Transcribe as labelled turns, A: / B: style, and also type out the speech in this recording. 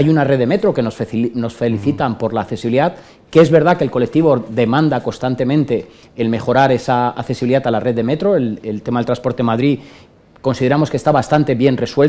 A: Hay una red de metro que nos, felicitan por la accesibilidad, que es verdad que el colectivo demanda constantemente el mejorar esa accesibilidad a la red de metro, el tema del transporte Madrid consideramos que está bastante bien resuelto.